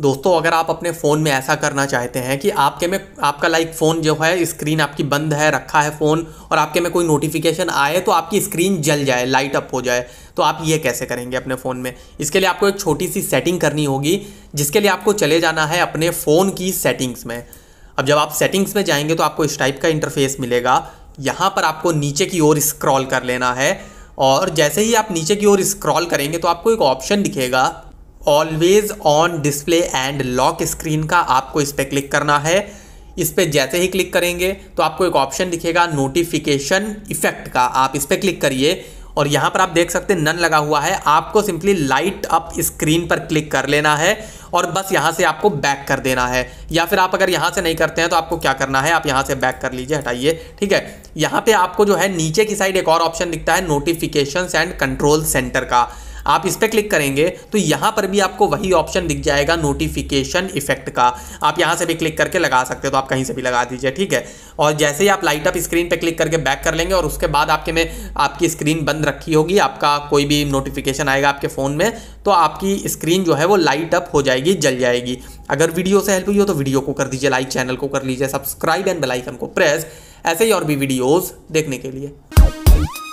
दोस्तों अगर आप अपने फ़ोन में ऐसा करना चाहते हैं कि आपके में आपका लाइक फ़ोन जो है स्क्रीन आपकी बंद है रखा है फ़ोन और आपके में कोई नोटिफिकेशन आए तो आपकी स्क्रीन जल जाए लाइट अप हो जाए तो आप ये कैसे करेंगे अपने फ़ोन में इसके लिए आपको एक छोटी सी सेटिंग करनी होगी जिसके लिए आपको चले जाना है अपने फ़ोन की सेटिंग्स में अब जब आप सेटिंग्स में जाएंगे तो आपको इस टाइप का इंटरफेस मिलेगा यहाँ पर आपको नीचे की ओर स्क्रॉल कर लेना है और जैसे ही आप नीचे की ओर स्क्रॉल करेंगे तो आपको एक ऑप्शन दिखेगा always on display and lock screen का आपको इस पर क्लिक करना है इस पर जैसे ही क्लिक करेंगे तो आपको एक ऑप्शन दिखेगा नोटिफिकेशन इफेक्ट का आप इस पर क्लिक करिए और यहाँ पर आप देख सकते हैं नन लगा हुआ है आपको सिंपली लाइट अप स्क्रीन पर क्लिक कर लेना है और बस यहाँ से आपको बैक कर देना है या फिर आप अगर यहाँ से नहीं करते हैं तो आपको क्या करना है आप यहाँ से बैक कर लीजिए हटाइए ठीक है यहाँ पे आपको जो है नीचे की साइड एक और ऑप्शन दिखता है नोटिफिकेशन एंड कंट्रोल सेंटर का आप इस पर क्लिक करेंगे तो यहाँ पर भी आपको वही ऑप्शन दिख जाएगा नोटिफिकेशन इफेक्ट का आप यहाँ से भी क्लिक करके लगा सकते हो तो आप कहीं से भी लगा दीजिए ठीक है और जैसे ही आप लाइट अप स्क्रीन पर क्लिक करके बैक कर लेंगे और उसके बाद आपके में आपकी स्क्रीन बंद रखी होगी आपका कोई भी नोटिफिकेशन आएगा आपके फ़ोन में तो आपकी स्क्रीन जो है वो लाइट अप हो जाएगी जल जाएगी अगर वीडियो से हेल्प हुई हो तो वीडियो को कर दीजिए लाइक चैनल को कर लीजिए सब्सक्राइब एंड बेलाइकन को प्रेस ऐसे ही और भी वीडियोज़ देखने के लिए